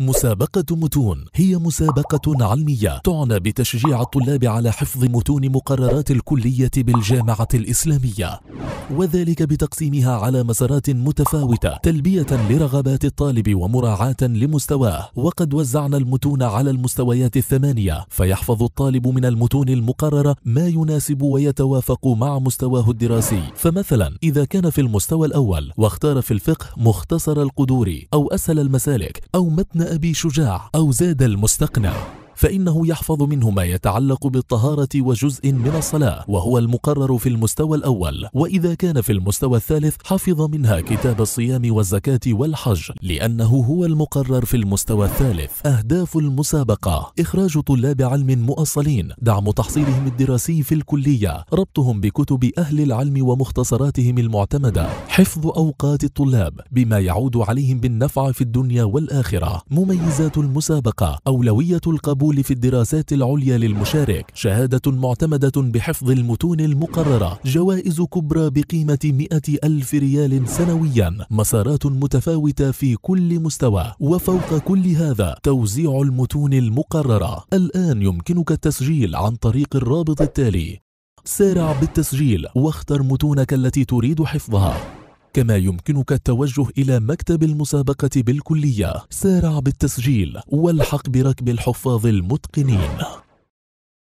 مسابقة متون هي مسابقة علمية تعنى بتشجيع الطلاب على حفظ متون مقررات الكلية بالجامعة الإسلامية وذلك بتقسيمها على مسارات متفاوتة تلبية لرغبات الطالب ومراعاة لمستواه وقد وزعنا المتون على المستويات الثمانية فيحفظ الطالب من المتون المقررة ما يناسب ويتوافق مع مستواه الدراسي فمثلا إذا كان في المستوى الأول واختار في الفقه مختصر القدور أو أسهل المسالك أو متن أبي شجاع أو زاد المستقنع فإنه يحفظ منه ما يتعلق بالطهارة وجزء من الصلاة وهو المقرر في المستوى الأول وإذا كان في المستوى الثالث حفظ منها كتاب الصيام والزكاة والحج لأنه هو المقرر في المستوى الثالث أهداف المسابقة إخراج طلاب علم مؤصلين دعم تحصيلهم الدراسي في الكلية ربطهم بكتب أهل العلم ومختصراتهم المعتمدة حفظ أوقات الطلاب بما يعود عليهم بالنفع في الدنيا والآخرة مميزات المسابقة أولوية القبول القبول في الدراسات العليا للمشارك شهادة معتمدة بحفظ المتون المقررة جوائز كبرى بقيمة 100 ألف ريال سنويا مسارات متفاوتة في كل مستوى وفوق كل هذا توزيع المتون المقررة الآن يمكنك التسجيل عن طريق الرابط التالي سارع بالتسجيل واختر متونك التي تريد حفظها كما يمكنك التوجه إلى مكتب المسابقة بالكلية سارع بالتسجيل والحق بركب الحفاظ المتقنين